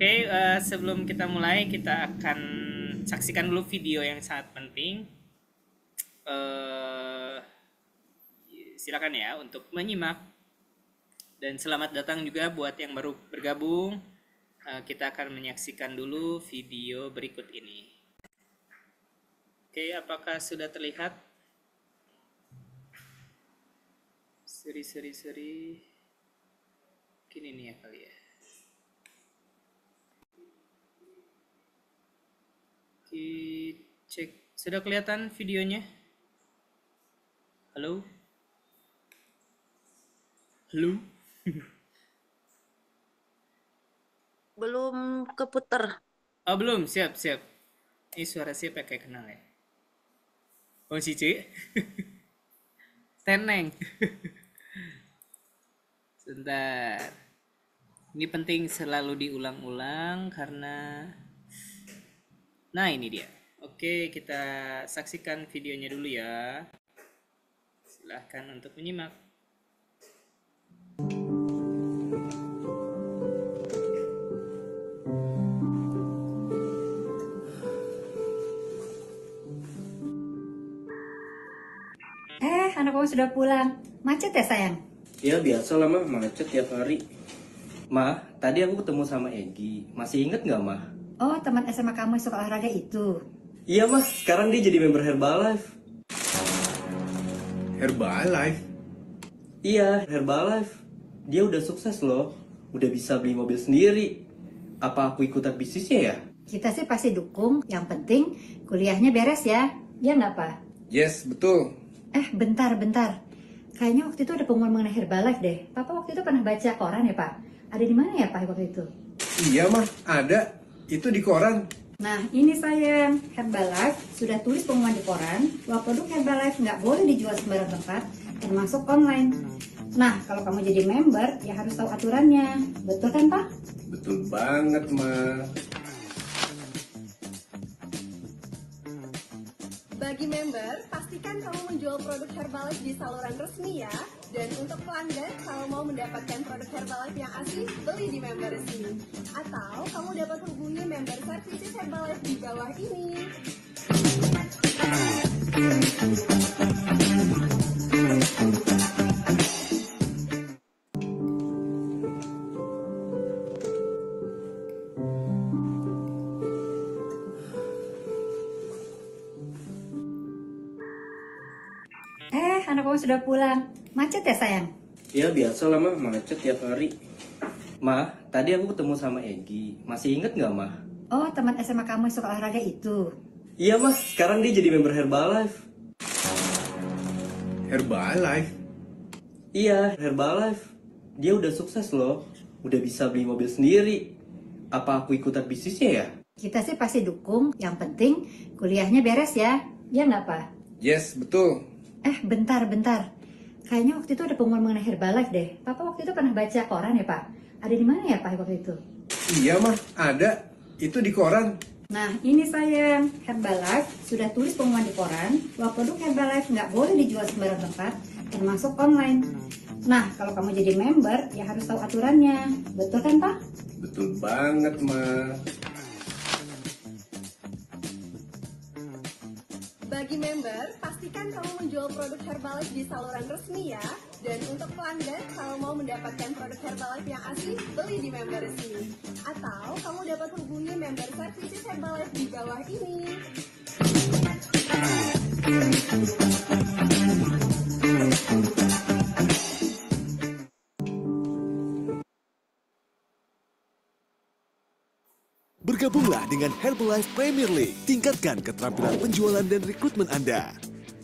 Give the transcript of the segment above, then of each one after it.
okay, uh, eh, sebelum kita mulai kita akan saksikan dulu video yang sangat penting. Uh, silakan ya untuk menyimak dan selamat datang juga buat yang baru bergabung. Uh, kita akan menyaksikan dulu video berikut ini. Oke, okay, apakah sudah terlihat? Seri-seri-seri. Mungkin ini ya kali ya. cek sudah kelihatan videonya halo halo belum keputer oh belum siap siap ini suara siapa kayak kenal ya oh Cici? teneng sebentar ini penting selalu diulang-ulang karena Nah, ini dia. Oke, kita saksikan videonya dulu ya. Silahkan untuk menyimak. Eh, anak kamu sudah pulang. Macet ya, sayang? Ya, biasa lah mah macet tiap hari. Ma, tadi aku ketemu sama Egi. Masih inget nggak, Ma? Oh, teman SMA kamu yang suka olahraga itu? Iya, mah. Sekarang dia jadi member Herbalife. Herbalife? Iya, Herbalife. Dia udah sukses loh. Udah bisa beli mobil sendiri. Apa aku ikutan bisnisnya ya? Kita sih pasti dukung. Yang penting kuliahnya beres ya. Ya nggak, Pak? Yes, betul. Eh, bentar, bentar. Kayaknya waktu itu ada pengumuman mengenai Herbalife deh. Papa waktu itu pernah baca koran ya, Pak? Ada di mana ya, Pak, waktu itu? Iya, mah. Ada itu di koran. Nah, ini saya Herbalife sudah tulis pengumuman di koran bahwa produk Herbalife nggak boleh dijual sembarang tempat, termasuk online. Nah, kalau kamu jadi member, ya harus tahu aturannya. Betul kan, Pak? Betul banget, Ma. Bagi member, pastikan kamu menjual produk Herbalife di saluran resmi ya. Dan untuk pelanggan, kalau mau mendapatkan produk Herbalife yang asli, beli di member sini. Atau kamu dapat hubungi member service Herbalife di bawah ini. Eh, anak kamu sudah pulang. Macet ya sayang? Iya biasa lah mah, macet tiap hari. Mah, tadi aku ketemu sama Egi. Masih inget nggak mah? Oh, teman SMA kamu yang suka olahraga itu? Iya mah, sekarang dia jadi member Herbalife. Herbalife? Iya, Herbalife. Dia udah sukses loh. Udah bisa beli mobil sendiri. Apa aku ikutan bisnisnya ya? Kita sih pasti dukung. Yang penting kuliahnya beres ya. Ya nggak, Pak? Yes, betul. Eh, bentar, bentar kayaknya waktu itu ada pengumuman mengenai Herbalife deh. Papa waktu itu pernah baca koran ya Pak? Ada di mana ya Pak waktu itu? Iya mah, ada. Itu di koran. Nah ini sayang, Herbalife sudah tulis pengumuman di koran bahwa produk Herbalife nggak boleh dijual sembarang tempat, termasuk online. Nah kalau kamu jadi member ya harus tahu aturannya, betul kan Pak? Betul banget mah. Member pastikan kamu menjual produk Herbalife di saluran resmi ya. Dan untuk pelanggan, kalau mau mendapatkan produk Herbalife yang asli, beli di member resmi. Atau kamu dapat hubungi member service Herbalife di bawah ini. Bergabunglah dengan Herbalife Premier League. Tingkatkan keterampilan penjualan dan rekrutmen Anda.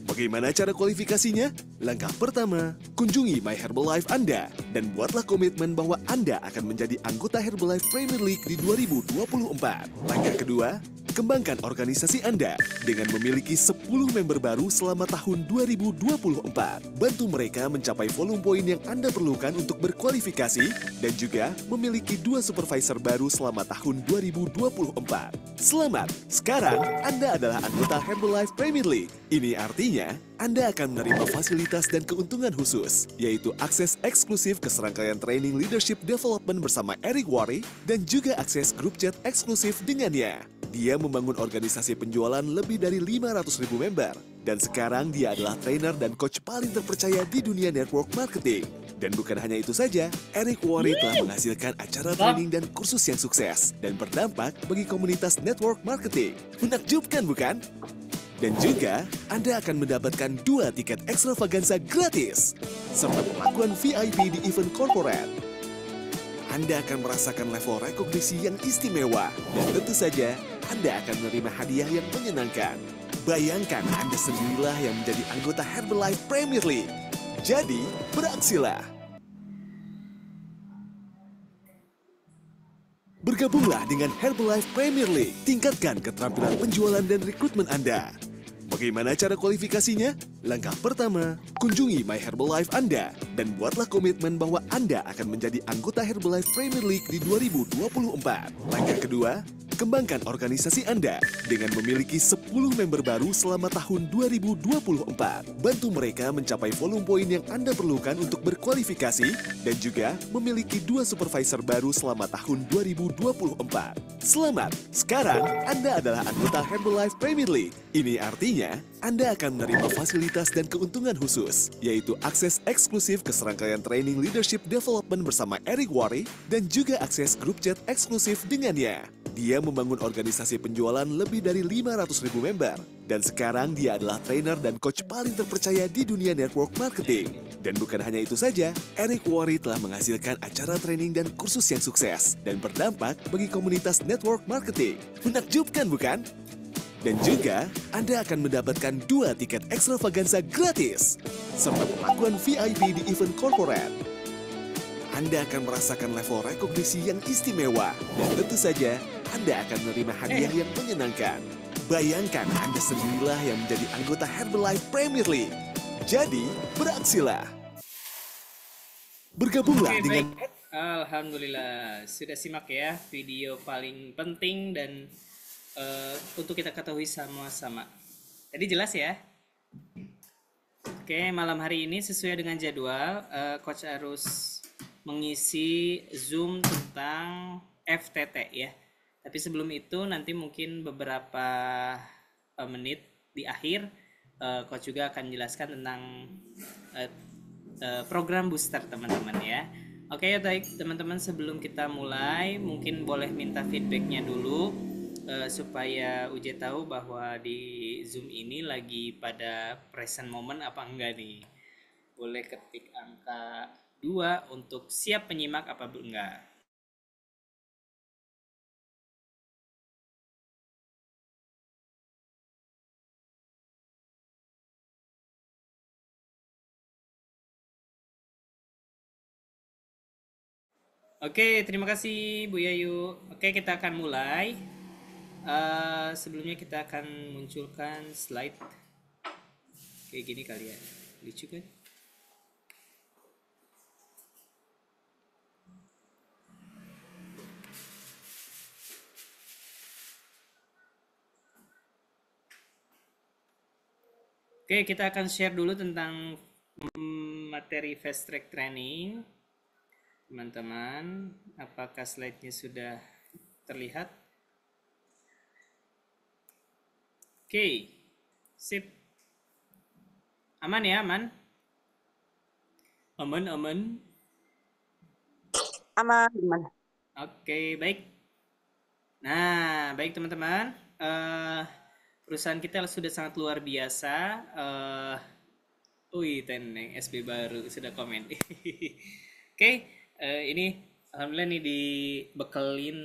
Bagaimana cara kualifikasinya? Langkah pertama, kunjungi My Herbalife Anda dan buatlah komitmen bahwa Anda akan menjadi anggota Herbalife Premier League di 2024. Langkah kedua, kembangkan organisasi Anda dengan memiliki 10 member baru selama tahun 2024. Bantu mereka mencapai volume poin yang Anda perlukan untuk berkualifikasi dan juga memiliki dua supervisor baru selama tahun 2024. Selamat, sekarang Anda adalah anggota Herbalife Premier League. Ini artinya anda akan menerima fasilitas dan keuntungan khusus, yaitu akses eksklusif ke serangkaian training leadership development bersama Eric Wari dan juga akses grup chat eksklusif dengannya. Dia membangun organisasi penjualan lebih dari 500 ribu member, dan sekarang dia adalah trainer dan coach paling terpercaya di dunia network marketing. Dan bukan hanya itu saja, Eric Wari telah menghasilkan acara training dan kursus yang sukses dan berdampak bagi komunitas network marketing. Menakjubkan bukan? Dan juga, Anda akan mendapatkan dua tiket ekstravaganza gratis, serta pengakuan VIP di event corporate. Anda akan merasakan level rekognisi yang istimewa, dan tentu saja, Anda akan menerima hadiah yang menyenangkan. Bayangkan Anda sendirilah yang menjadi anggota Herbalife Premier League. Jadi, beraksilah! Bergabunglah dengan Herbalife Premier League. Tingkatkan keterampilan penjualan dan rekrutmen Anda. Bagaimana cara kualifikasinya? Langkah pertama, kunjungi My Herbalife Anda dan buatlah komitmen bahwa Anda akan menjadi anggota Herbalife Premier League di 2024. Langkah kedua, Kembangkan organisasi Anda dengan memiliki 10 member baru selama tahun 2024. Bantu mereka mencapai volume poin yang Anda perlukan untuk berkualifikasi dan juga memiliki dua supervisor baru selama tahun 2024. Selamat, sekarang Anda adalah anggota Herbalife Premier League. Ini artinya Anda akan menerima fasilitas dan keuntungan khusus, yaitu akses eksklusif ke serangkaian training leadership development bersama Eric Wari dan juga akses grup chat eksklusif dengannya. Dia membangun organisasi penjualan lebih dari 500 ribu member. Dan sekarang dia adalah trainer dan coach paling terpercaya di dunia network marketing. Dan bukan hanya itu saja, Eric Worry telah menghasilkan acara training dan kursus yang sukses dan berdampak bagi komunitas network marketing. Menakjubkan bukan? Dan juga, Anda akan mendapatkan dua tiket ekstravaganza gratis, serta pengakuan VIP di event corporate. Anda akan merasakan level rekognisi yang istimewa. Dan tentu saja, anda akan menerima hadiah yang menyenangkan. Bayangkan Anda sendirilah yang menjadi anggota Herbalife Premier League. Jadi, beraksilah. Bergabunglah okay, dengan... Alhamdulillah, sudah simak ya video paling penting dan uh, untuk kita ketahui sama-sama. Jadi jelas ya? Oke, malam hari ini sesuai dengan jadwal, uh, Coach harus mengisi Zoom tentang FTT ya. Tapi sebelum itu nanti mungkin beberapa uh, menit di akhir uh, coach juga akan jelaskan tentang uh, uh, program booster teman-teman ya. Oke okay, baik teman-teman sebelum kita mulai mungkin boleh minta feedbacknya dulu uh, supaya Uje tahu bahwa di Zoom ini lagi pada present moment apa enggak nih. Boleh ketik angka 2 untuk siap menyimak apa enggak. Oke, terima kasih Bu Yayu. Oke, kita akan mulai. Uh, sebelumnya kita akan munculkan slide Oke, gini kali ya. Lucu kan? Oke, kita akan share dulu tentang materi fast track training teman-teman apakah slide-nya sudah terlihat oke okay. sip aman ya aman aman aman aman aman oke okay, baik nah baik teman-teman uh, perusahaan kita sudah sangat luar biasa uh, Wih, teneng SB baru sudah komen. Oke, okay eh, ini alhamdulillah nih dibekelin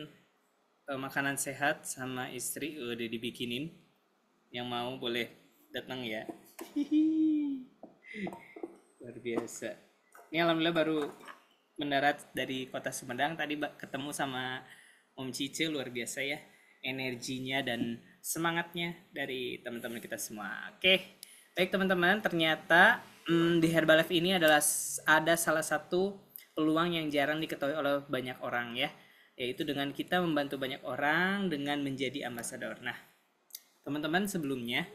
eh, makanan sehat sama istri udah dibikinin yang mau boleh datang ya luar biasa ini alhamdulillah baru mendarat dari kota Sumedang tadi ketemu sama Om Cici luar biasa ya energinya dan semangatnya dari teman-teman kita semua oke baik teman-teman ternyata hmm, di Herbalife ini adalah ada salah satu peluang yang jarang diketahui oleh banyak orang ya yaitu dengan kita membantu banyak orang dengan menjadi ambasador. Nah, teman-teman sebelumnya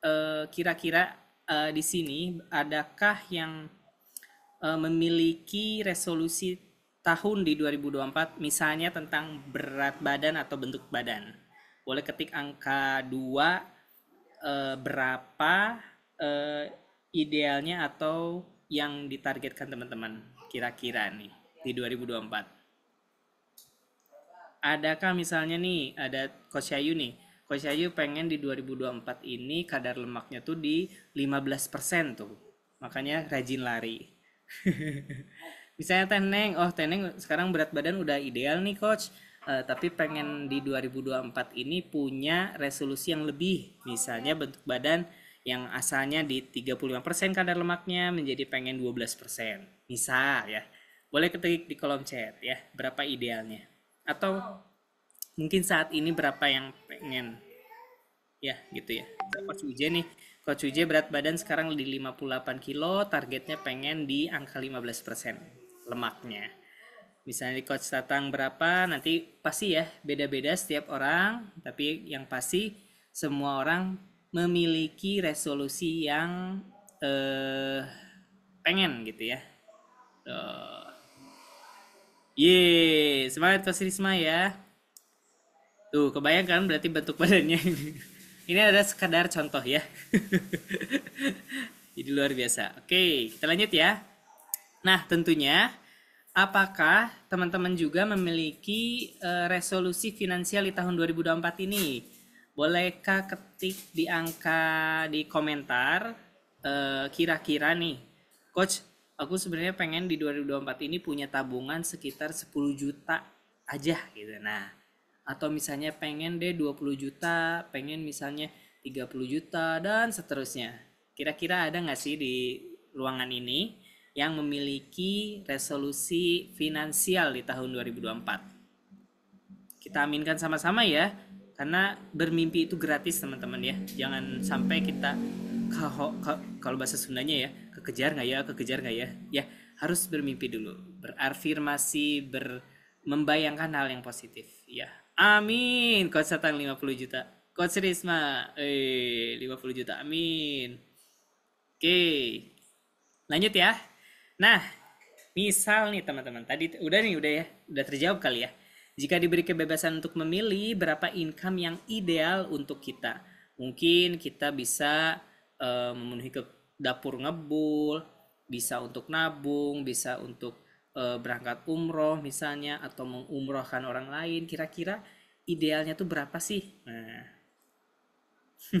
eh, kira-kira eh, di sini adakah yang eh, memiliki resolusi tahun di 2024 misalnya tentang berat badan atau bentuk badan? Boleh ketik angka 2 berapa idealnya atau yang ditargetkan teman-teman kira-kira nih di 2024? Adakah misalnya nih ada Coach Ayu nih, Coach Ayu pengen di 2024 ini kadar lemaknya tuh di 15% tuh. Makanya rajin lari. misalnya Teneng, oh Teneng sekarang berat badan udah ideal nih coach. Uh, tapi pengen di 2024 ini punya resolusi yang lebih, misalnya bentuk badan yang asalnya di 35% kadar lemaknya menjadi pengen 12%. Misal ya. Boleh ketik di kolom chat ya, berapa idealnya. Atau mungkin saat ini berapa yang pengen. Ya, gitu ya. Coach Uje nih, Coach Uje berat badan sekarang di 58 kilo, targetnya pengen di angka 15% lemaknya. Misalnya di Coach Tatang berapa, nanti pasti ya beda-beda setiap orang, tapi yang pasti semua orang memiliki resolusi yang eh, pengen gitu ya. Tuh. Eh, Yeay, semangat Mas Risma ya. Tuh, kebayangkan berarti bentuk badannya. Ini ada sekadar contoh ya. Jadi luar biasa. Oke, kita lanjut ya. Nah, tentunya apakah teman-teman juga memiliki eh, resolusi finansial di tahun 2024 ini? bolehkah ketik di angka di komentar eh, kira-kira uh, nih coach aku sebenarnya pengen di 2024 ini punya tabungan sekitar 10 juta aja gitu nah atau misalnya pengen deh 20 juta pengen misalnya 30 juta dan seterusnya kira-kira ada nggak sih di ruangan ini yang memiliki resolusi finansial di tahun 2024 kita aminkan sama-sama ya karena bermimpi itu gratis teman-teman ya jangan sampai kita kalau bahasa Sundanya ya kekejar nggak ya kekejar nggak ya ya harus bermimpi dulu berafirmasi ber membayangkan hal yang positif ya amin setan lima puluh juta coach Risma eh lima puluh juta amin oke lanjut ya nah misal nih teman-teman tadi udah nih udah ya udah terjawab kali ya jika diberi kebebasan untuk memilih berapa income yang ideal untuk kita, mungkin kita bisa uh, memenuhi ke dapur ngebul, bisa untuk nabung, bisa untuk uh, berangkat umroh misalnya atau mengumrohkan orang lain. Kira-kira idealnya tuh berapa sih? Nah.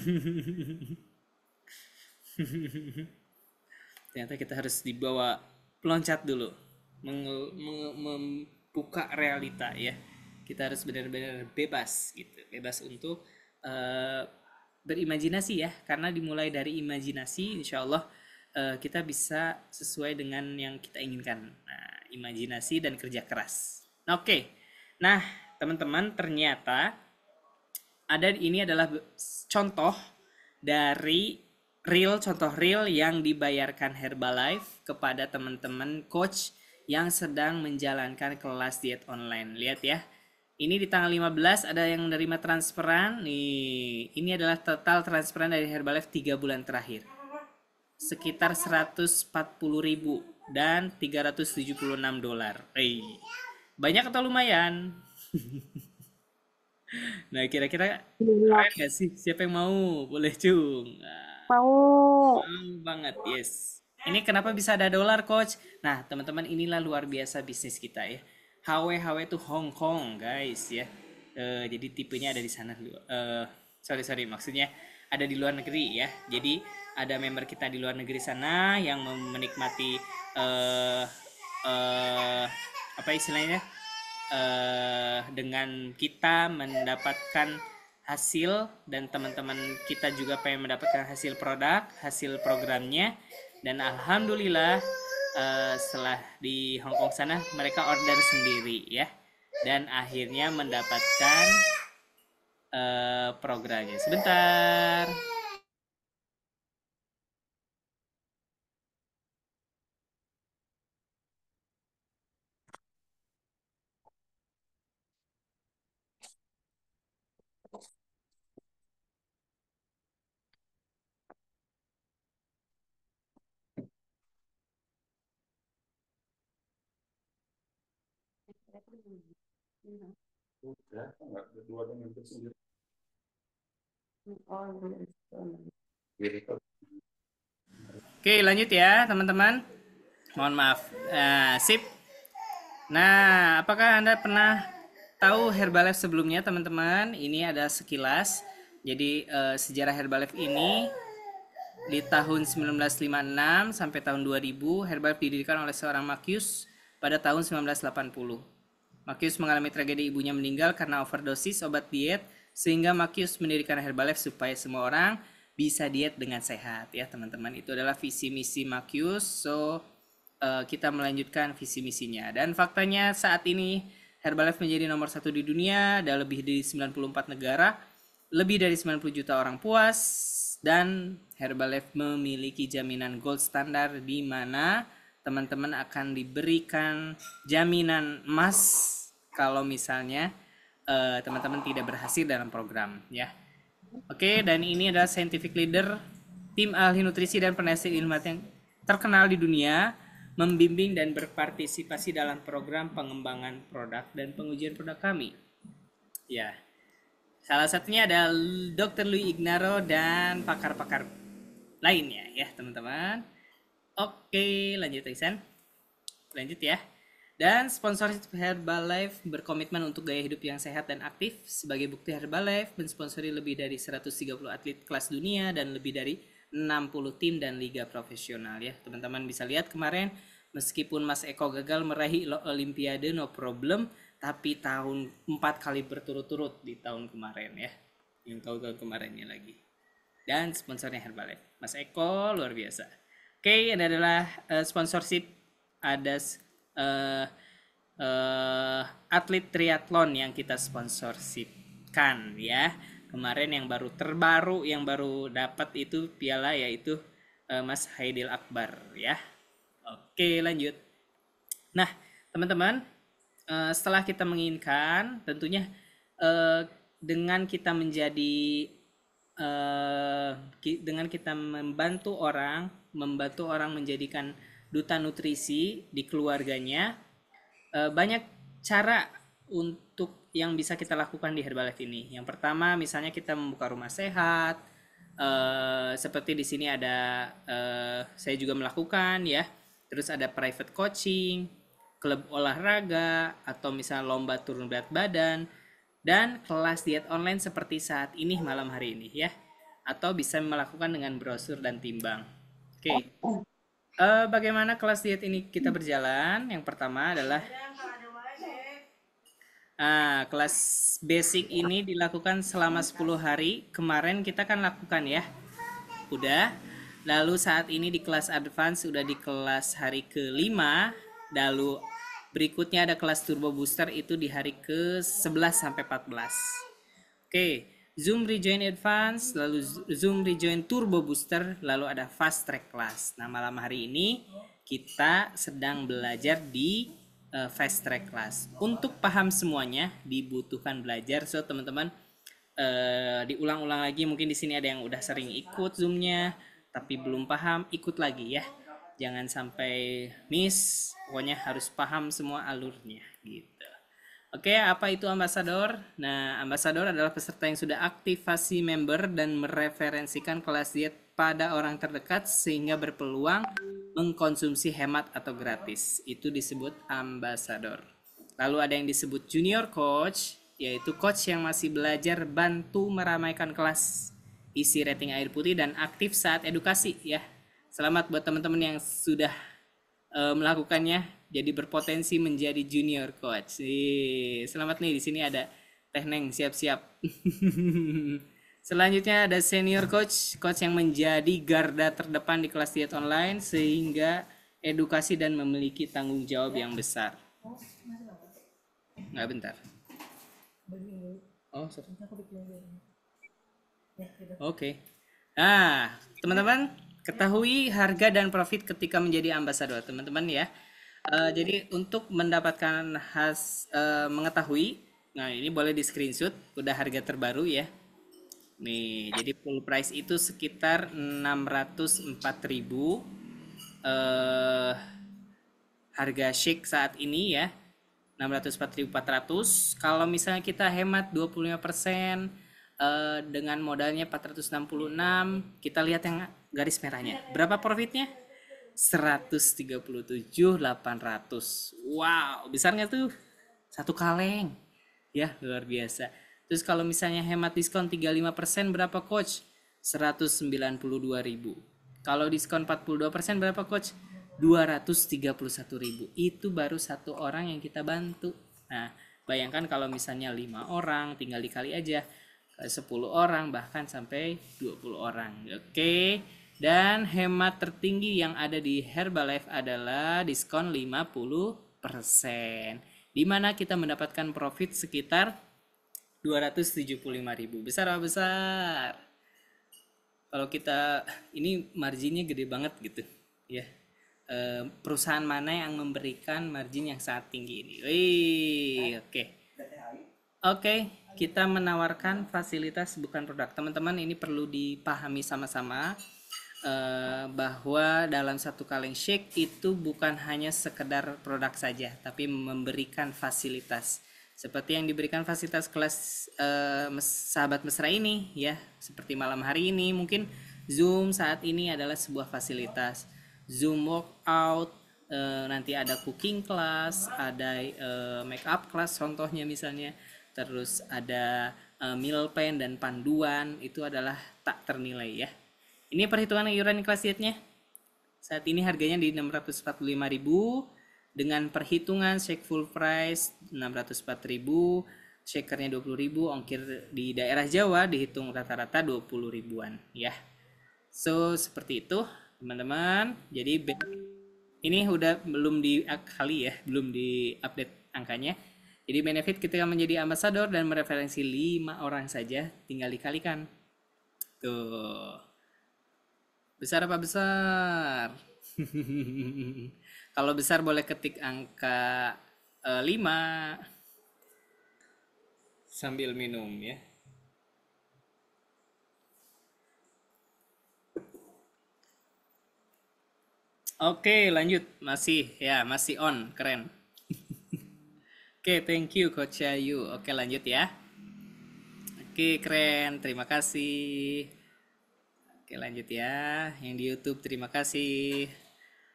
Ternyata kita harus dibawa loncat dulu, meng, meng, meng, buka realita ya kita harus benar-benar bebas gitu bebas untuk uh, berimajinasi ya karena dimulai dari imajinasi insya Allah uh, kita bisa sesuai dengan yang kita inginkan nah imajinasi dan kerja keras nah, oke okay. nah teman-teman ternyata ada ini adalah contoh dari real contoh real yang dibayarkan Herbalife kepada teman-teman coach yang sedang menjalankan kelas diet online. Lihat ya. Ini di tanggal 15 ada yang menerima transferan. Nih, ini adalah total transferan dari Herbalife 3 bulan terakhir. Sekitar 140 ribu dan 376 dolar. Eh, banyak atau lumayan? nah, kira-kira iya. Siapa yang mau? Boleh cung. Nah, mau. Mau banget, yes. Ini kenapa bisa ada dolar coach? Nah teman-teman inilah luar biasa bisnis kita ya. HW-HW itu Hong Kong guys ya. Uh, jadi tipenya ada di sana. Uh, sorry sorry maksudnya ada di luar negeri ya. Jadi ada member kita di luar negeri sana yang menikmati uh, uh, apa istilahnya Uh, dengan kita mendapatkan hasil dan teman-teman kita juga pengen mendapatkan hasil produk, hasil programnya dan alhamdulillah uh, setelah di Hong Kong sana mereka order sendiri ya dan akhirnya mendapatkan uh, eh, programnya sebentar Udah, oh, iya, iya. Oke, lanjut ya, teman-teman. Mohon maaf. Nah, sip. Nah, apakah Anda pernah tahu Herbalife sebelumnya, teman-teman? Ini ada sekilas. Jadi, eh, sejarah Herbalife ini di tahun 1956 sampai tahun 2000, Herbalife didirikan oleh seorang Makius pada tahun 1980. Makius mengalami tragedi ibunya meninggal karena overdosis obat diet, sehingga Makius mendirikan Herbalife supaya semua orang bisa diet dengan sehat ya teman-teman. Itu adalah visi misi Makius. So uh, kita melanjutkan visi misinya dan faktanya saat ini Herbalife menjadi nomor satu di dunia, ada lebih dari 94 negara, lebih dari 90 juta orang puas, dan Herbalife memiliki jaminan gold standar di mana teman-teman akan diberikan jaminan emas kalau misalnya eh, teman-teman uh, tidak berhasil dalam program ya. Oke, dan ini adalah scientific leader tim ahli nutrisi dan penasihat ilmiah yang terkenal di dunia membimbing dan berpartisipasi dalam program pengembangan produk dan pengujian produk kami. Ya. Salah satunya ada Dr. Louis Ignaro dan pakar-pakar lainnya ya, teman-teman. Oke, lanjut Iksan. Lanjut ya. Dan sponsor Herbalife berkomitmen untuk gaya hidup yang sehat dan aktif. Sebagai bukti Herbalife mensponsori lebih dari 130 atlet kelas dunia dan lebih dari 60 tim dan liga profesional ya. Teman-teman bisa lihat kemarin meskipun Mas Eko gagal meraih Olimpiade no problem, tapi tahun 4 kali berturut-turut di tahun kemarin ya. Yang tahun kemarinnya lagi. Dan sponsornya Herbalife. Mas Eko luar biasa okay, ini adalah uh, sponsorship ada uh, eh, uh, eh, atlet triathlon yang kita sponsorshipkan ya. Kemarin yang baru terbaru yang baru dapat itu piala yaitu uh, Mas Haidil Akbar ya. Oke, okay, lanjut. Nah, teman-teman, uh, setelah kita menginginkan tentunya uh, dengan kita menjadi uh, dengan kita membantu orang membantu orang menjadikan duta nutrisi di keluarganya. Eh, banyak cara untuk yang bisa kita lakukan di Herbalife ini. Yang pertama misalnya kita membuka rumah sehat. Eh, seperti di sini ada eh, saya juga melakukan ya. Terus ada private coaching, klub olahraga atau misal lomba turun berat badan dan kelas diet online seperti saat ini malam hari ini ya atau bisa melakukan dengan brosur dan timbang. Oke. Okay. Uh, eh, bagaimana kelas diet ini kita berjalan? Yang pertama adalah uh, kelas basic ini dilakukan selama 10 hari. Kemarin kita kan lakukan ya. Udah. Lalu saat ini di kelas advance sudah di kelas hari kelima. Lalu berikutnya ada kelas turbo booster itu di hari ke-11 sampai 14. Oke. Okay. Zoom Rejoin Advance, lalu Zoom Rejoin Turbo Booster, lalu ada Fast Track Class. Nah, malam hari ini kita sedang belajar di uh, Fast Track Class. Untuk paham semuanya dibutuhkan belajar. So, teman-teman uh, diulang-ulang lagi. Mungkin di sini ada yang udah sering ikut Zoom-nya tapi belum paham, ikut lagi ya. Jangan sampai miss. Pokoknya harus paham semua alurnya gitu. Oke, apa itu ambasador? Nah, ambasador adalah peserta yang sudah aktivasi member dan mereferensikan kelas diet pada orang terdekat sehingga berpeluang mengkonsumsi hemat atau gratis. Itu disebut ambasador. Lalu ada yang disebut junior coach, yaitu coach yang masih belajar bantu meramaikan kelas, isi rating air putih dan aktif saat edukasi ya. Selamat buat teman-teman yang sudah eh, melakukannya jadi berpotensi menjadi junior coach. selamat nih di sini ada Teh Neng siap-siap. Selanjutnya ada senior coach, coach yang menjadi garda terdepan di kelas diet online sehingga edukasi dan memiliki tanggung jawab yang besar. Nggak bentar. Oh, Oke. Okay. Nah, teman-teman, ketahui harga dan profit ketika menjadi ambasador, teman-teman ya. Eh, jadi untuk mendapatkan khas uh, mengetahui, nah ini boleh di screenshot, udah harga terbaru ya. Nih, jadi full price itu sekitar 604.000. Uh, eh, harga shake saat ini ya. 604.400. Kalau misalnya kita hemat 25% persen dengan modalnya 466, kita lihat yang garis merahnya. Berapa profitnya? 137.800. Wow, besar nggak tuh? Satu kaleng. Ya, luar biasa. Terus kalau misalnya hemat diskon 35% berapa coach? 192.000. Kalau diskon 42% berapa coach? 231.000. Itu baru satu orang yang kita bantu. Nah, bayangkan kalau misalnya lima orang tinggal dikali aja 10 eh, orang bahkan sampai 20 orang. Oke. Okay? Dan hemat tertinggi yang ada di Herbalife adalah diskon 50%. Di mana kita mendapatkan profit sekitar 275.000. Besar apa besar? Kalau kita ini marginnya gede banget gitu, ya. E, perusahaan mana yang memberikan margin yang sangat tinggi ini? Wih, oke. Okay. Oke, okay, kita menawarkan fasilitas bukan produk. Teman-teman ini perlu dipahami sama-sama. Eh, bahwa dalam satu kaleng shake itu bukan hanya sekedar produk saja, tapi memberikan fasilitas seperti yang diberikan fasilitas kelas eh, sahabat mesra ini ya seperti malam hari ini mungkin zoom saat ini adalah sebuah fasilitas zoom workout eh, nanti ada cooking class ada eh, make up class contohnya misalnya terus ada eh, meal plan dan panduan itu adalah tak ternilai ya ini perhitungan iuran inflasiatnya. Saat ini harganya di 645.000 dengan perhitungan check full price 604.000, checkernya 20.000, ongkir di daerah Jawa dihitung rata-rata 20 ribuan ya. So, seperti itu teman-teman. Jadi ini udah belum di kali ya, belum di update angkanya. Jadi benefit ketika menjadi ambassador dan mereferensi 5 orang saja tinggal dikalikan. Tuh. Besar apa besar? Kalau besar boleh ketik angka uh, eh, 5 sambil minum ya. Oke, lanjut. Masih ya, masih on. Keren. Oke, thank you Coach Ayu. Oke, lanjut ya. Oke, keren. Terima kasih. Oke lanjut ya, yang di YouTube terima kasih.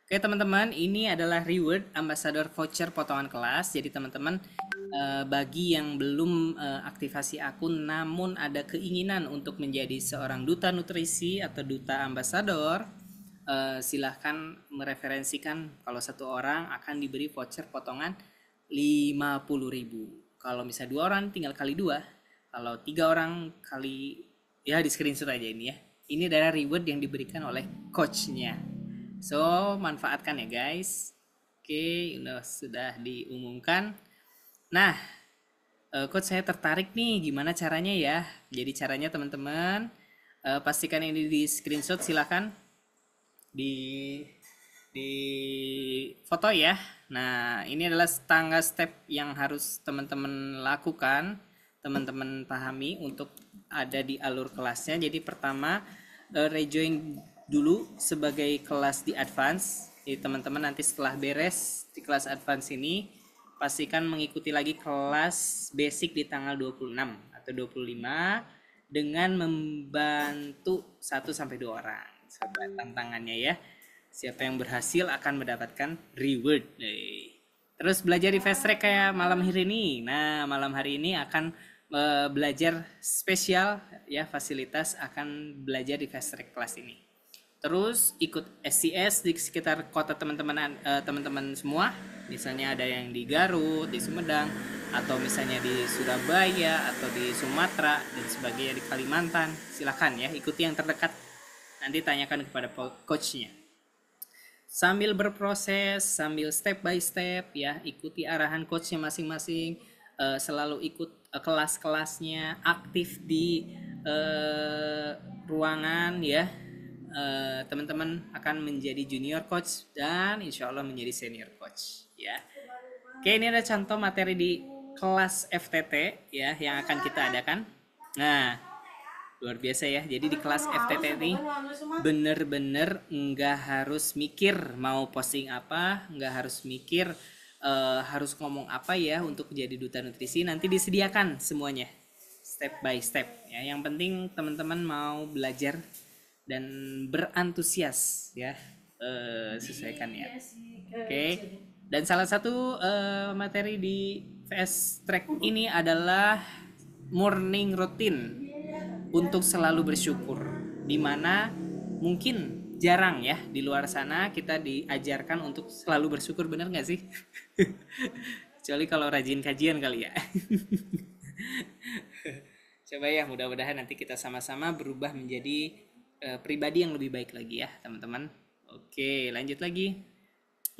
Oke teman-teman, ini adalah reward ambassador voucher potongan kelas. Jadi teman-teman eh, bagi yang belum aktifasi eh, aktivasi akun namun ada keinginan untuk menjadi seorang duta nutrisi atau duta ambassador, eh, silahkan mereferensikan kalau satu orang akan diberi voucher potongan 50.000. Kalau misalnya dua orang tinggal kali dua, kalau tiga orang kali ya di screenshot aja ini ya ini adalah reward yang diberikan oleh coachnya so manfaatkan ya guys oke okay, sudah diumumkan nah eh, coach saya tertarik nih gimana caranya ya jadi caranya teman-teman eh, pastikan ini di screenshot silahkan di di foto ya nah ini adalah tangga step yang harus teman-teman lakukan teman-teman pahami untuk ada di alur kelasnya jadi pertama Eh, rejoin dulu sebagai kelas di advance. Jadi teman-teman nanti setelah beres di kelas advance ini pastikan mengikuti lagi kelas basic di tanggal 26 atau 25 dengan membantu 1 sampai 2 orang. sebagai tantangannya ya. Siapa yang berhasil akan mendapatkan reward. Terus belajar di fast track kayak malam hari ini. Nah, malam hari ini akan eh, belajar spesial ya fasilitas akan belajar di fast track kelas ini. Terus ikut SCS di sekitar kota teman-teman teman eh, teman-teman semua, misalnya ada yang di Garut, di Sumedang, atau misalnya di Surabaya atau di Sumatera dan sebagainya di Kalimantan, silahkan ya ikuti yang terdekat. Nanti tanyakan kepada coachnya sambil berproses, sambil step by step ya, ikuti arahan coachnya masing-masing, eh, selalu ikut Eh, kelas-kelasnya aktif di uh, ruangan ya uh, teman-teman akan menjadi junior coach dan insya Allah menjadi senior coach ya oke ini ada contoh materi di kelas FTT ya yang akan kita adakan nah luar biasa ya jadi di kelas FTT ini bener-bener nggak harus mikir mau posting apa nggak harus mikir uh, harus ngomong apa ya untuk jadi duta nutrisi nanti disediakan semuanya step by step ya yang penting teman-teman mau belajar dan berantusias ya uh, sesuaikan ya iya oke okay. dan salah satu uh, materi di VS Track ini adalah morning routine iya. untuk selalu bersyukur dimana mungkin jarang ya di luar sana kita diajarkan untuk selalu bersyukur bener nggak sih kecuali kalau rajin kajian kali ya coba ya mudah-mudahan nanti kita sama-sama berubah menjadi uh, pribadi yang lebih baik lagi ya teman-teman oke lanjut lagi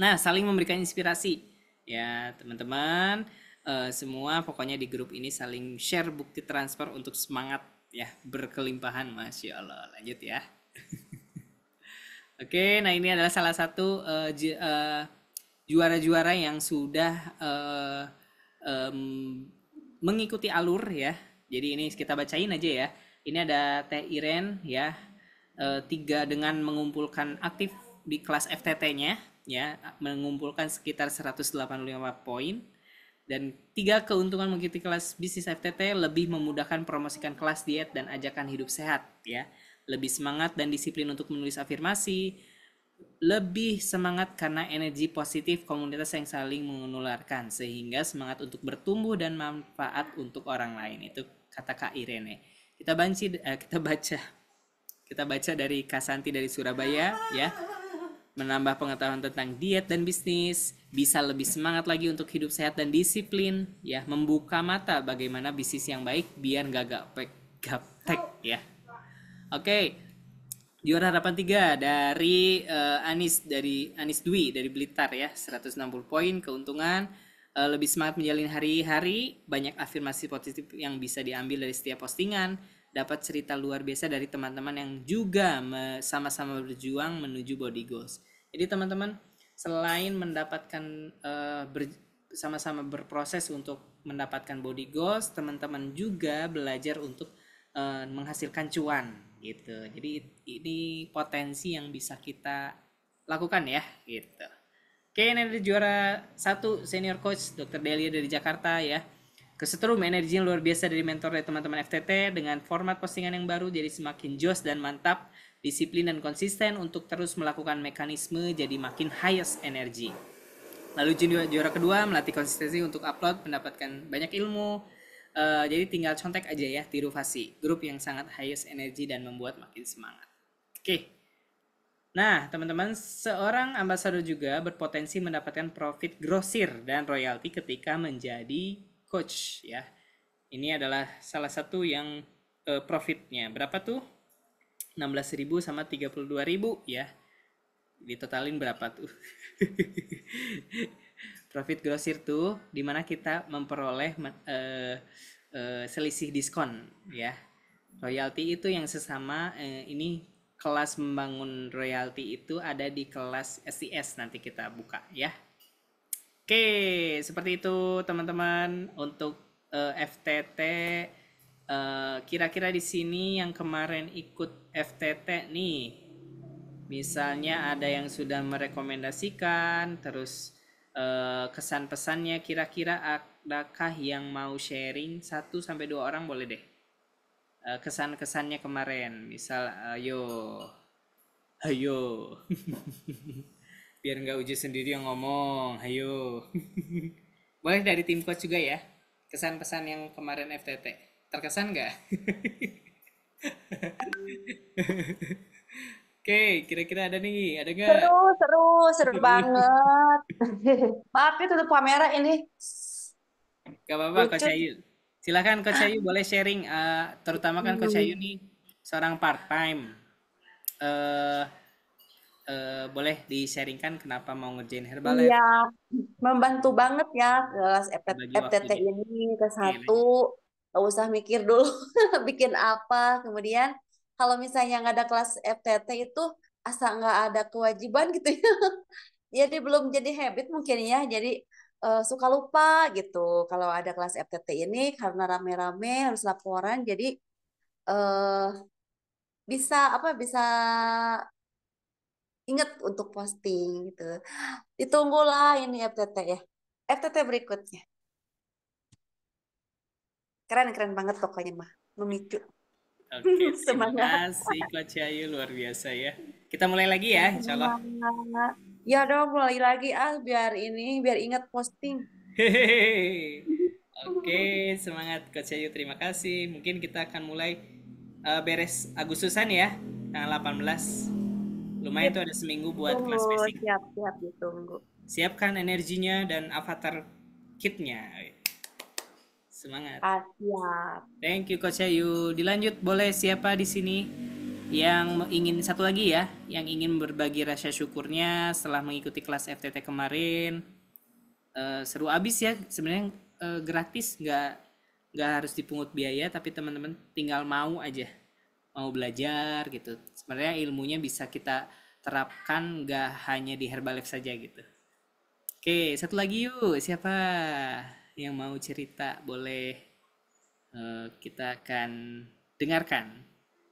nah saling memberikan inspirasi ya teman-teman uh, semua pokoknya di grup ini saling share bukti transfer untuk semangat ya berkelimpahan masya allah lanjut ya Oke, nah ini adalah salah satu uh, eh, ju uh, eh, juara-juara yang sudah uh, um, mengikuti alur ya. Jadi ini kita bacain aja ya. Ini ada Teh Iren ya, uh, tiga dengan mengumpulkan aktif di kelas FTT-nya ya, mengumpulkan sekitar 185 poin dan tiga keuntungan mengikuti kelas bisnis FTT lebih memudahkan promosikan kelas diet dan ajakan hidup sehat ya lebih semangat dan disiplin untuk menulis afirmasi, lebih semangat karena energi positif komunitas yang saling menularkan sehingga semangat untuk bertumbuh dan manfaat untuk orang lain itu kata Kak Irene. Kita banci eh, kita baca kita baca dari Kasanti dari Surabaya ya. Menambah pengetahuan tentang diet dan bisnis, bisa lebih semangat lagi untuk hidup sehat dan disiplin ya, membuka mata bagaimana bisnis yang baik biar gak gaptek ya. Oke. Okay. Juara harapan 3 dari uh, Anis dari Anis Dwi dari Blitar ya, 160 poin keuntungan uh, lebih semangat menjalin hari-hari, banyak afirmasi positif yang bisa diambil dari setiap postingan, dapat cerita luar biasa dari teman-teman yang juga sama-sama berjuang menuju body goals. Jadi teman-teman, selain mendapatkan uh, ber, sama-sama berproses untuk mendapatkan body goals, teman-teman juga belajar untuk uh, menghasilkan cuan gitu jadi ini potensi yang bisa kita lakukan ya gitu oke ini ada juara satu senior coach Dr. Delia dari Jakarta ya kesetrum energi yang luar biasa dari mentor dari teman-teman FTT dengan format postingan yang baru jadi semakin jos dan mantap disiplin dan konsisten untuk terus melakukan mekanisme jadi makin highest energy lalu juara kedua melatih konsistensi untuk upload mendapatkan banyak ilmu Uh, jadi tinggal contek aja ya tiru Fasi, grup yang sangat highest energy dan membuat makin semangat. Oke. Okay. Nah, teman-teman, seorang ambassador juga berpotensi mendapatkan profit grosir dan royalti ketika menjadi coach ya. Ini adalah salah satu yang uh, profitnya. Berapa tuh? 16.000 sama 32.000 ya. Ditotalin berapa tuh? Profit grosir tuh dimana kita memperoleh uh, uh, selisih diskon ya. Royalti itu yang sesama uh, ini kelas membangun royalti itu ada di kelas SCS nanti kita buka ya. Oke, seperti itu teman-teman untuk uh, FTT kira-kira uh, di sini yang kemarin ikut FTT nih misalnya ada yang sudah merekomendasikan terus Eh, kesan pesannya kira-kira adakah yang mau sharing satu sampai dua orang boleh deh uh, eh, kesan kesannya kemarin misal ayo ayo biar nggak uji sendiri yang ngomong ayo boleh dari tim coach juga ya kesan pesan yang kemarin FTT terkesan nggak Oke, kira-kira ada nih, ada nggak? Seru, seru, seru banget. Maaf ya tutup kamera ini. Gak apa-apa, Coach Ayu. Silakan Coach ah. Ayu boleh sharing, uh, eh, terutama kan Coach Ayu hmm. nih seorang part-time. Uh, uh, boleh di-sharingkan kenapa mau ngerjain herbal Iya, membantu banget ya kelas FTT ini ke iya, satu. Gak usah mikir dulu bikin apa, kemudian kalau misalnya nggak ada kelas FTT itu asa nggak ada kewajiban gitu ya jadi belum jadi habit mungkin ya jadi uh, suka lupa gitu kalau ada kelas FTT ini karena rame-rame harus laporan jadi uh, bisa apa bisa ingat untuk posting gitu ditunggulah ini FTT ya FTT berikutnya keren keren banget pokoknya mah memicu Oke, semangat. Terima kasih Coach luar biasa ya. Kita mulai lagi ya, insya Allah. Ya dong, mulai lagi ah biar ini biar ingat posting. Hehehe. Oke, semangat Coach Ayu. Terima kasih. Mungkin kita akan mulai uh, beres Agustusan ya, tanggal 18. Lumayan itu ada seminggu buat tunggu, kelas basic. Siap, siap ditunggu. Siapkan energinya dan avatar kitnya. Semangat. Ah, siap. Thank you Coach Ayu. Dilanjut boleh siapa di sini yang ingin satu lagi ya, yang ingin berbagi rasa syukurnya setelah mengikuti kelas FTT kemarin. Uh, seru abis ya sebenarnya uh, gratis nggak nggak harus dipungut biaya tapi teman-teman tinggal mau aja mau belajar gitu sebenarnya ilmunya bisa kita terapkan nggak hanya di Herbalife saja gitu oke satu lagi yuk siapa yang mau cerita boleh uh, kita akan dengarkan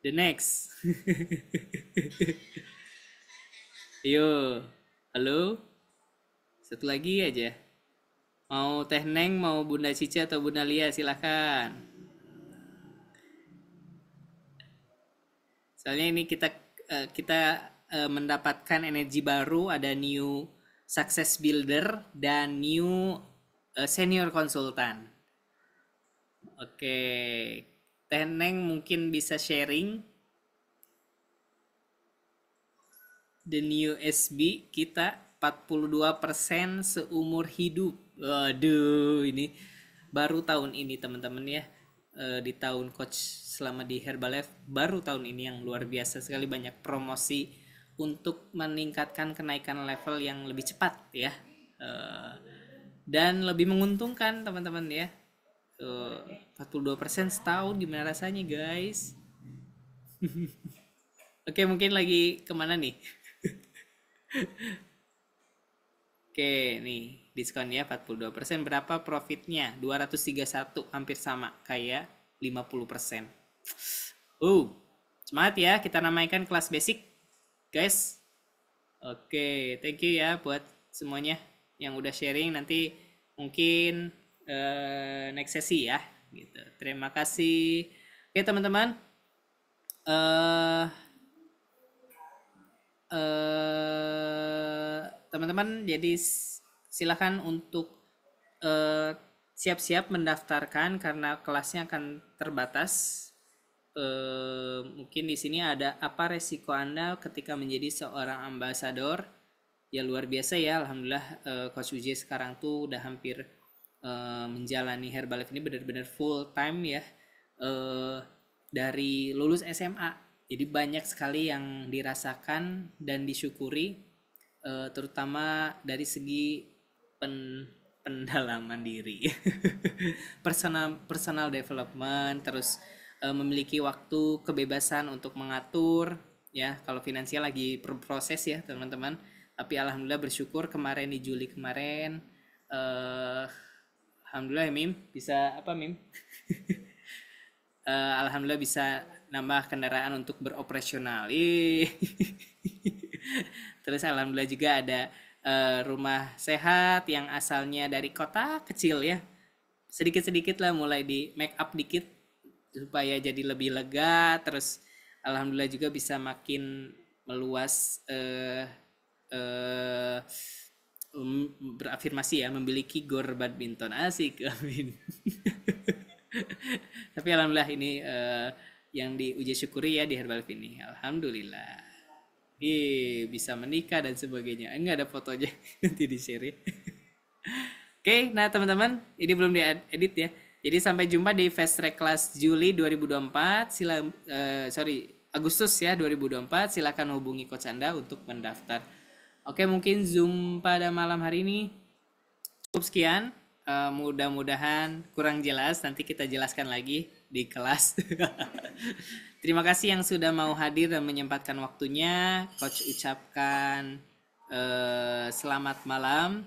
the next yo halo satu lagi aja mau teh neng mau bunda cica atau bunda lia silahkan soalnya ini kita uh, kita uh, mendapatkan energi baru ada new success builder dan new Eh, senior konsultan. Oke, Teneng mungkin bisa sharing the new SB kita 42% seumur hidup. Waduh, ini baru tahun ini teman-teman ya. Eh, di tahun coach selama di Herbalife baru tahun ini yang luar biasa sekali banyak promosi untuk meningkatkan kenaikan level yang lebih cepat ya. Eh, dan lebih menguntungkan teman-teman ya tuh 42% setahun gimana rasanya guys oke mungkin lagi kemana nih oke nih diskon ya 42% berapa profitnya 231 hampir sama kayak 50% uh semangat ya kita namaikan kelas basic guys oke thank you ya buat semuanya yang udah sharing nanti mungkin uh, next sesi ya gitu. Terima kasih. Oke teman-teman. Uh, uh, teman-teman jadi silahkan untuk siap siap-siap mendaftarkan karena kelasnya akan terbatas. Uh, mungkin di sini ada apa resiko Anda ketika menjadi seorang ambasador ya luar biasa ya alhamdulillah uh, coach Uji sekarang tuh udah hampir uh, menjalani Herbalife ini benar-benar full time ya uh, dari lulus SMA jadi banyak sekali yang dirasakan dan disyukuri uh, terutama dari segi pen pendalaman diri personal personal development terus uh, memiliki waktu kebebasan untuk mengatur ya kalau finansial lagi proses ya teman-teman tapi alhamdulillah bersyukur kemarin di Juli kemarin uh, alhamdulillah ya Mim bisa apa Mim uh, alhamdulillah bisa nambah kendaraan untuk beroperasional terus alhamdulillah juga ada uh, rumah sehat yang asalnya dari kota kecil ya sedikit-sedikit lah mulai di make up dikit supaya jadi lebih lega terus alhamdulillah juga bisa makin meluas eh, uh, um, berafirmasi ya memiliki gor badminton asik amin tapi alhamdulillah ini uh, yang diuji syukuri ya di herbal ini alhamdulillah Hi, bisa menikah dan sebagainya enggak eh, ada fotonya nanti di share ya. oke nah teman-teman ini belum diedit ya jadi sampai jumpa di fast track kelas Juli 2024 sila uh, sorry Agustus ya 2024 silakan hubungi coach Anda untuk mendaftar Oke, mungkin Zoom pada malam hari ini cukup sekian. Uh, Mudah-mudahan kurang jelas, nanti kita jelaskan lagi di kelas. Terima kasih yang sudah mau hadir dan menyempatkan waktunya. Coach ucapkan uh, selamat malam.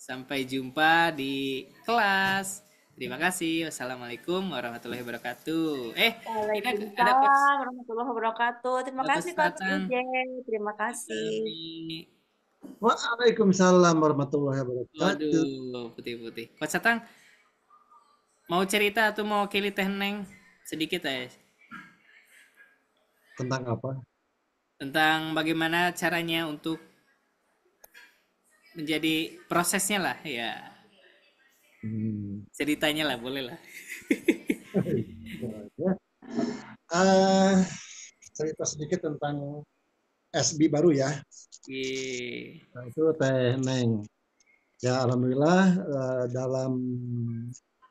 Sampai jumpa di kelas. Terima kasih. Wassalamualaikum warahmatullahi wabarakatuh. Eh, ini ada warahmatullahi wabarakatuh. Terima kasih Coach Terima kasih. Waalaikumsalam warahmatullahi wabarakatuh. Waduh, putih-putih. Pak Satang, mau cerita atau mau kili teh neng sedikit ya? Tentang apa? Tentang bagaimana caranya untuk menjadi prosesnya lah ya Hmm. Ceritanya lah, boleh lah. uh, cerita sedikit tentang SB baru ya. Yeah. Nah, itu Teh Neng. Ya alhamdulillah uh, dalam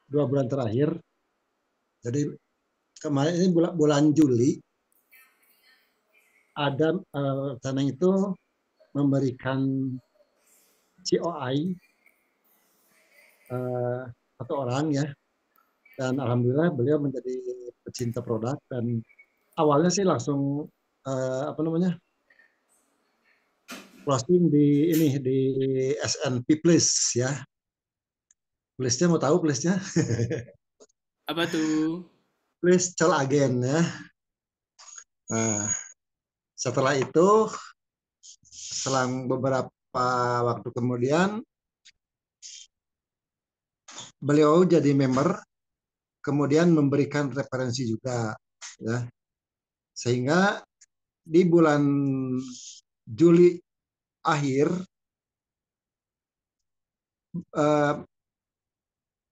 dua bulan terakhir, jadi kemarin ini bulan, bulan Juli, ada uh, eh, Teh Neng itu memberikan COI uh, satu orang ya dan alhamdulillah beliau menjadi pecinta produk dan awalnya sih langsung uh, apa namanya posting di ini di SNP Place ya place mau tahu place apa tuh Place cel agen ya nah setelah itu selang beberapa waktu kemudian beliau jadi member kemudian memberikan referensi juga ya sehingga di bulan Juli akhir eh,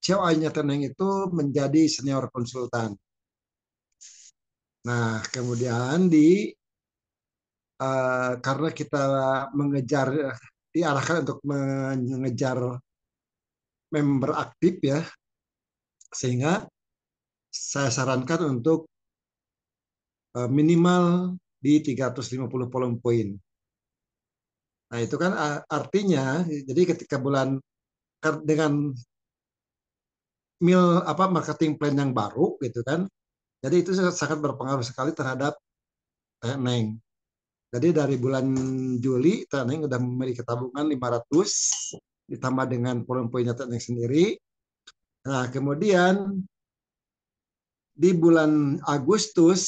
COI-nya Teneng itu menjadi senior konsultan. Nah, kemudian di uh, karena kita mengejar diarahkan untuk mengejar member aktif ya. Sehingga saya sarankan untuk e, minimal di 350 polling point. Nah, itu kan artinya jadi ketika bulan dengan mil apa marketing plan yang baru gitu kan. Jadi itu sangat berpengaruh sekali terhadap e, Neng. Jadi dari bulan Juli Neng sudah memiliki tabungan 500 ditambah dengan poin poinnya teknik sendiri. Nah, kemudian di bulan Agustus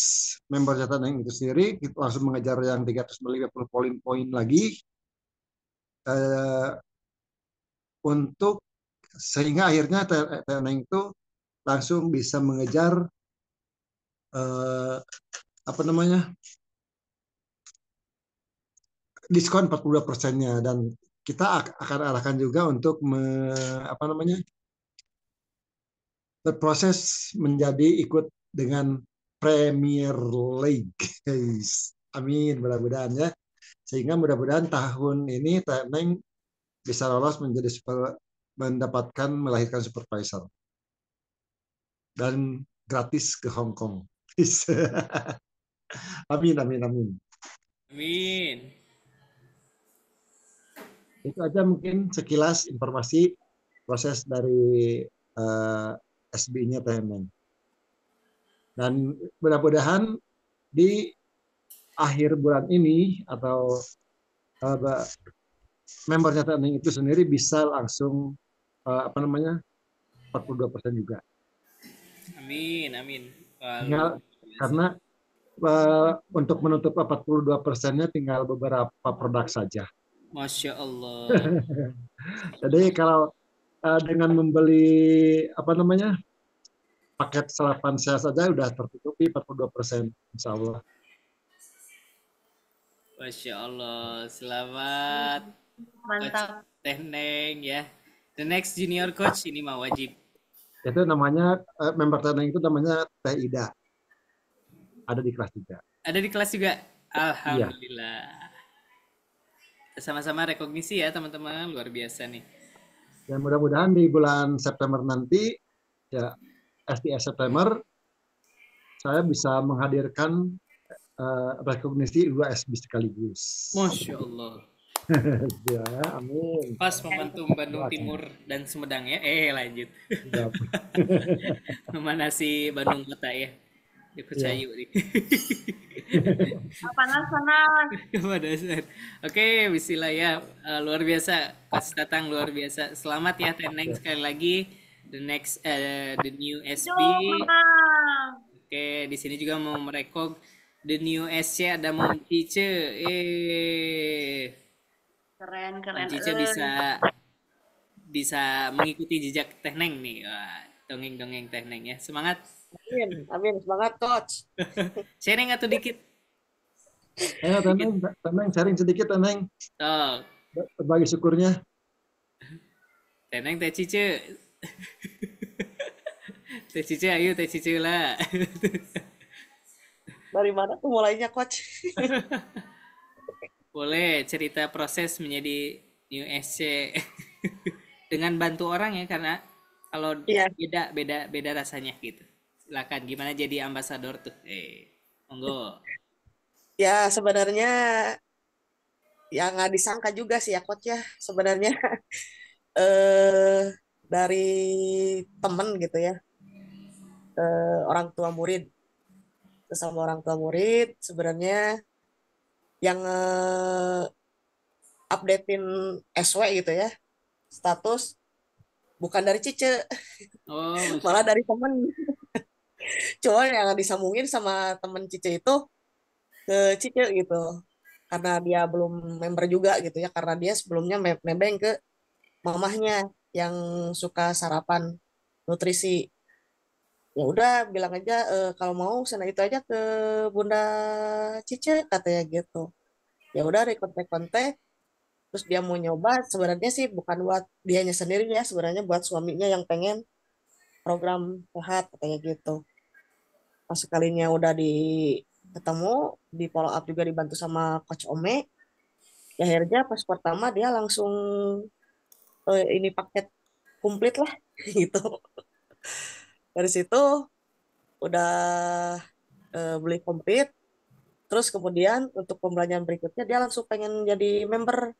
member catatan itu sendiri kita langsung mengejar yang 350 poin-poin lagi eh, untuk sehingga akhirnya Teneng itu langsung bisa mengejar eh, apa namanya diskon 42 persennya dan kita akan arahkan juga untuk me, apa namanya berproses menjadi ikut dengan Premier League guys amin mudah-mudahan ya sehingga mudah-mudahan tahun ini Temeng bisa lolos menjadi super, mendapatkan melahirkan supervisor dan gratis ke Hong Kong amin amin amin amin itu aja mungkin sekilas informasi proses dari uh, eh, SB-nya Temen. Dan mudah-mudahan di akhir bulan ini atau uh, membernya Temen itu sendiri bisa langsung uh, apa namanya 42 persen juga. Amin, amin. Tinggal, karena uh, untuk menutup 42 persennya tinggal beberapa produk saja. Masya Allah. Jadi kalau uh, dengan membeli apa namanya paket selapan saya saja sudah tertutupi 42 persen, Insya Allah. Masya Allah, selamat. Mantap. teneng ya. The next junior coach ini mah wajib. Itu namanya uh, member teneng itu namanya Teh Ida. Ada di kelas juga. Ada di kelas juga. Iya. Alhamdulillah. Iya. Sama-sama rekognisi ya teman-teman, luar biasa nih. Dan mudah-mudahan di bulan September nanti, ya STS September, saya bisa menghadirkan uh, rekognisi dua SB sekaligus. Masya Allah. ya, amin. Pas momentum Bandung Timur dan Sumedang ya. Eh, lanjut. Memanasi Bandung Kota ya dipercaya yeah. nih. panas. Panasan. Oke, bismillah ya. Eh, luar biasa. Pas datang luar biasa. Selamat ya Teneng sekali lagi. The next uh, the new SP. Oke, di sini juga mau merekog the new SC ada Mom Cice. Eh. Keren, keren. Cice bisa bisa mengikuti jejak Teneng nih. Wah, dongeng-dongeng Teneng ya. Semangat. Amin, amin. Semangat coach. sharing atau dikit. Ayo eh, teneng, teneng, sharing sedikit teneng. Oh. Bagi syukurnya. Teneng, teh cice. teh cice ayo teh cice lah. Dari mana tuh mulainya coach? Boleh cerita proses menjadi new SC dengan bantu orang ya karena kalau yeah. beda beda beda rasanya gitu silakan gimana jadi ambasador tuh eh monggo ya sebenarnya ya nggak disangka juga sih ya coach ya sebenarnya eh dari temen gitu ya eh, orang tua murid sama orang tua murid sebenarnya yang eh, updatein SW gitu ya status bukan dari Cice oh, malah dari temen cuman yang disambungin sama temen Cice itu ke Cice gitu karena dia belum member juga gitu ya karena dia sebelumnya nebeng ke mamahnya yang suka sarapan nutrisi ya udah bilang aja e, kalau mau sana itu aja ke bunda Cice katanya gitu ya udah rekontek kontek terus dia mau nyoba sebenarnya sih bukan buat dianya sendiri ya sebenarnya buat suaminya yang pengen program sehat katanya gitu pas sekalinya udah di ketemu di follow up juga dibantu sama coach Ome ya akhirnya pas pertama dia langsung eh, ini paket komplit lah gitu dari situ udah eh, beli komplit terus kemudian untuk pembelajaran berikutnya dia langsung pengen jadi member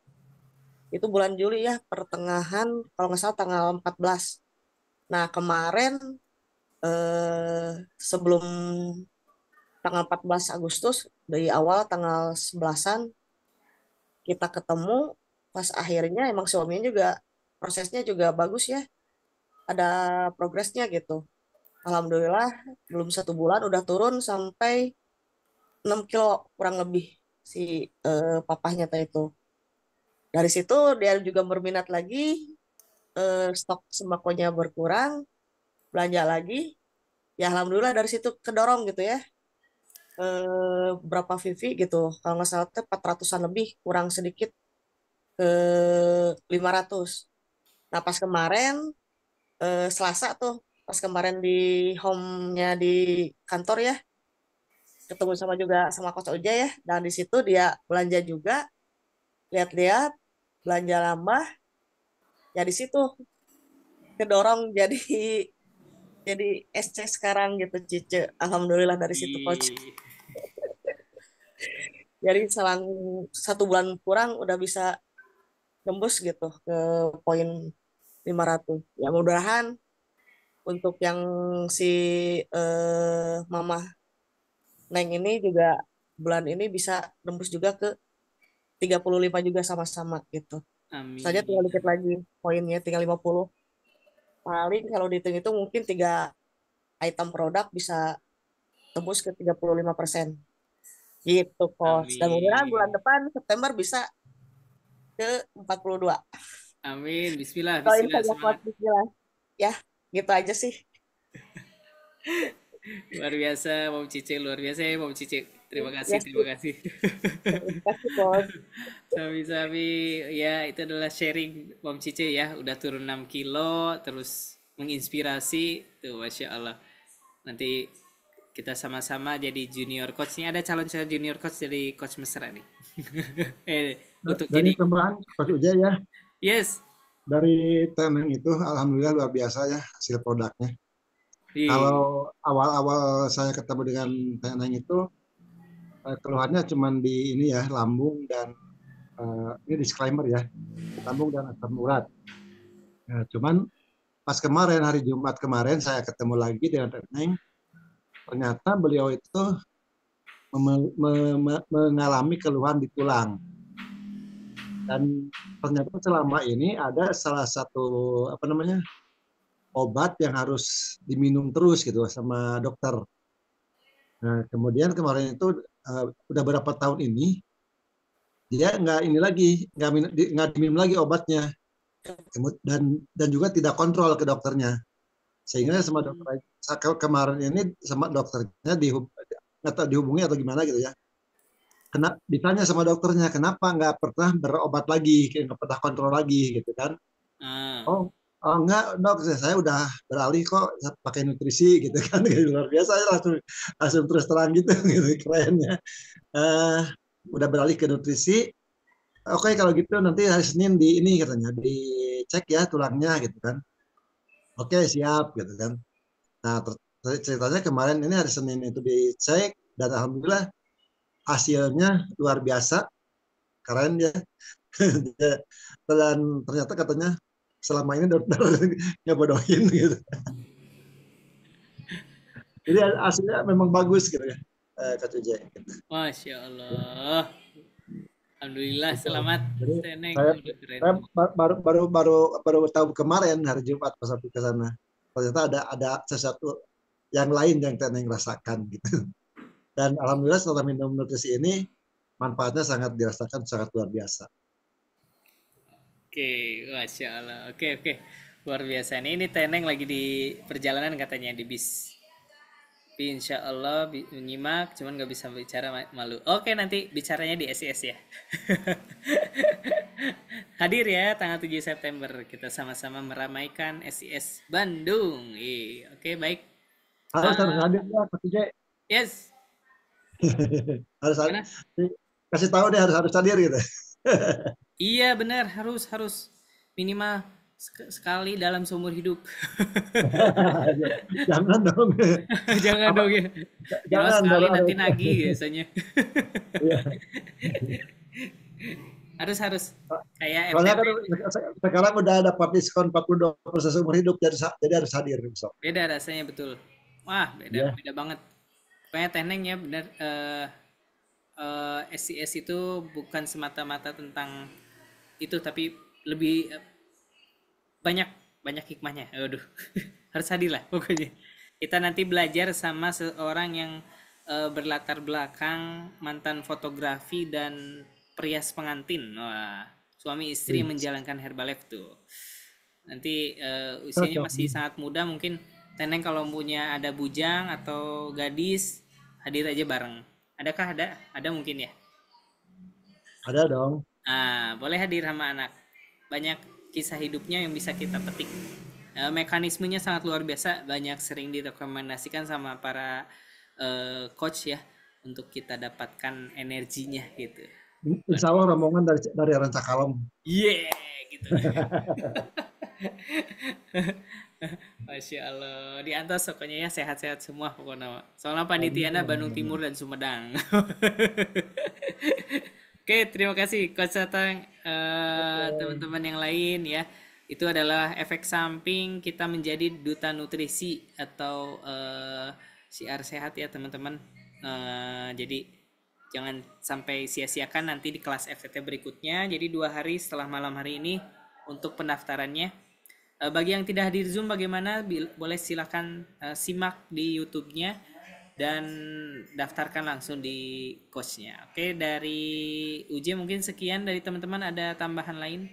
itu bulan Juli ya pertengahan kalau nggak salah tanggal 14 nah kemarin Eh, sebelum tanggal 14 Agustus dari awal tanggal 11-an kita ketemu pas akhirnya emang suaminya juga prosesnya juga bagus ya ada progresnya gitu Alhamdulillah belum satu bulan udah turun sampai 6 kilo kurang lebih si eh, papahnya tadi itu dari situ dia juga berminat lagi eh, stok sembakonya berkurang belanja lagi ya alhamdulillah dari situ kedorong gitu ya eh, berapa Vivi gitu kalau nggak salah tuh 400an lebih kurang sedikit ke eh, 500 nah pas kemarin eh, Selasa tuh pas kemarin di home-nya di kantor ya ketemu sama juga sama Coach Oja ya dan di situ dia belanja juga lihat-lihat belanja lama ya di situ kedorong jadi jadi SC sekarang gitu Cice alhamdulillah dari situ coach jadi selang satu bulan kurang udah bisa tembus gitu ke poin 500 ya mudah mudahan untuk yang si uh, mama Neng ini juga bulan ini bisa tembus juga ke 35 juga sama-sama gitu. Amin. Saja tinggal dikit lagi poinnya tinggal 50 paling kalau dihitung itu mungkin tiga item produk bisa tembus ke 35 persen gitu kos dan mudah bulan depan September bisa ke 42 amin bismillah bismillah, so, bismillah. ya gitu aja sih luar biasa mau cici luar biasa ya mau cici Terima kasih, terima kasih. Terima kasih, Sami-sami, ya itu adalah sharing Mom cici ya. Udah turun enam kilo, terus menginspirasi. Tuh, Masya Allah. Nanti kita sama-sama jadi junior coach. Ini ada calon-calon junior coach dari Coach Mesra nih. eh, untuk dari jadi... tambahan Coach Uja ya. Yes. Dari training itu, Alhamdulillah luar biasa ya hasil produknya. Iya. Kalau awal-awal saya ketemu dengan Teneng itu, Eh, keluhannya cuman di ini ya lambung dan uh, ini disclaimer ya lambung dan asam urat. Nah, cuman pas kemarin hari Jumat kemarin saya ketemu lagi dengan Neneng, ternyata beliau itu mengalami keluhan di tulang. Dan ternyata selama ini ada salah satu apa namanya obat yang harus diminum terus gitu sama dokter. Nah, kemudian kemarin itu uh, udah berapa tahun ini dia nggak ini lagi nggak minum, diminum lagi obatnya dan dan juga tidak kontrol ke dokternya sehingga ya. sama dokter kemarin ini sama dokternya di atau dihubungi atau gimana gitu ya kena ditanya sama dokternya kenapa nggak pernah berobat lagi nggak pernah kontrol lagi gitu kan hmm. oh oh enggak dok saya udah beralih kok pakai nutrisi gitu kan luar biasa saya langsung langsung terus terang gitu gitu kerennya uh, udah beralih ke nutrisi oke okay, kalau gitu nanti hari Senin di ini katanya dicek ya tulangnya gitu kan oke okay, siap gitu kan nah ceritanya kemarin ini hari Senin itu dicek dan alhamdulillah hasilnya luar biasa keren ya dan ternyata katanya selama ini dokter bodohin gitu. Jadi aslinya memang bagus gitu ya. Kak eh, Uje. Masya Allah. Alhamdulillah selamat. Jadi, Saya, baru baru baru baru tahu kemarin hari Jumat pas aku ke sana. Ternyata ada ada sesuatu yang lain yang Teneng rasakan gitu. Dan alhamdulillah setelah minum nutrisi ini manfaatnya sangat dirasakan sangat luar biasa. Oke, masya Allah. Oke, oke, luar biasa. Nih, ini Teneng lagi di perjalanan katanya di bis. Tapi insya Allah menyimak, cuman nggak bisa bicara malu. Oke, nanti bicaranya di SIS e ya. Hadir ya tanggal 7 September kita sama-sama meramaikan SIS e Bandung. Oke, iya, oke baik. Harus harus ah. hadir ya, Pak Yes. harus hadir. Kasih tahu deh harus harus hadir gitu. Iya benar harus harus minimal sek sekali dalam seumur hidup. jangan dong. jangan dong ya. Jangan sekali dong. nanti nagih biasanya. Iya. harus harus kayak Soalnya kan, sekarang udah ada diskon 42 persen seumur hidup jadi, jadi harus hadir besok. Beda rasanya betul. Wah beda yeah. beda banget. Pokoknya teneng ya benar. Uh, eh, uh, eh, SCS itu bukan semata-mata tentang itu tapi lebih eh, banyak banyak hikmahnya aduh harus hadir lah pokoknya kita nanti belajar sama seorang yang uh, berlatar belakang mantan fotografi dan perias pengantin wah suami istri hmm. menjalankan Herbalife tuh nanti uh, usianya masih sangat muda mungkin Teneng kalau punya ada bujang atau gadis hadir aja bareng. Adakah ada? Ada mungkin ya? Ada dong. Nah, boleh hadir sama anak. Banyak kisah hidupnya yang bisa kita petik. E, mekanismenya sangat luar biasa, banyak sering direkomendasikan sama para e, coach ya untuk kita dapatkan energinya gitu. Insya Allah rombongan dari dari aranca kalong Iya, yeah, gitu. Masya Allah. Di atas pokoknya ya sehat-sehat semua pokoknya. Soalnya panitiana Bandung Timur dan Sumedang. Oke, terima kasih Coach teman eh, teman-teman yang lain ya. Itu adalah efek samping kita menjadi duta nutrisi atau uh, siar sehat ya teman-teman. Uh, jadi jangan sampai sia-siakan nanti di kelas FTT berikutnya. Jadi dua hari setelah malam hari ini untuk pendaftarannya. Uh, bagi yang tidak hadir Zoom bagaimana? Boleh silahkan uh, simak di YouTube-nya dan daftarkan langsung di coachnya. Oke, dari uji mungkin sekian dari teman-teman ada tambahan lain.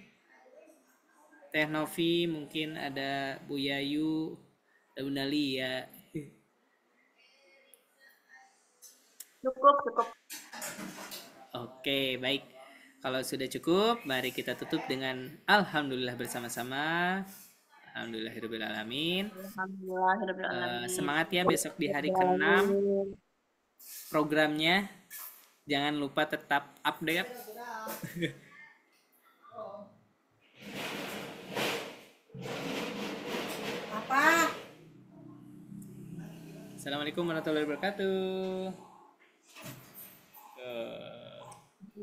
Teh Novi mungkin ada Bu Yayu, ada Bunda Lia. Cukup, cukup. Oke, baik. Kalau sudah cukup, mari kita tutup dengan alhamdulillah bersama-sama. Alhamdulillahirobbilalamin. Alhamdulillahirobbilalamin. Uh, eh, semangat ya besok di hari ke-6 programnya. Jangan lupa tetap update. Apa? Assalamualaikum warahmatullahi wabarakatuh.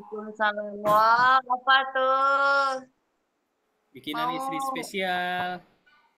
Waalaikumsalam. Wah, apa tuh? Bikinan oh. istri spesial.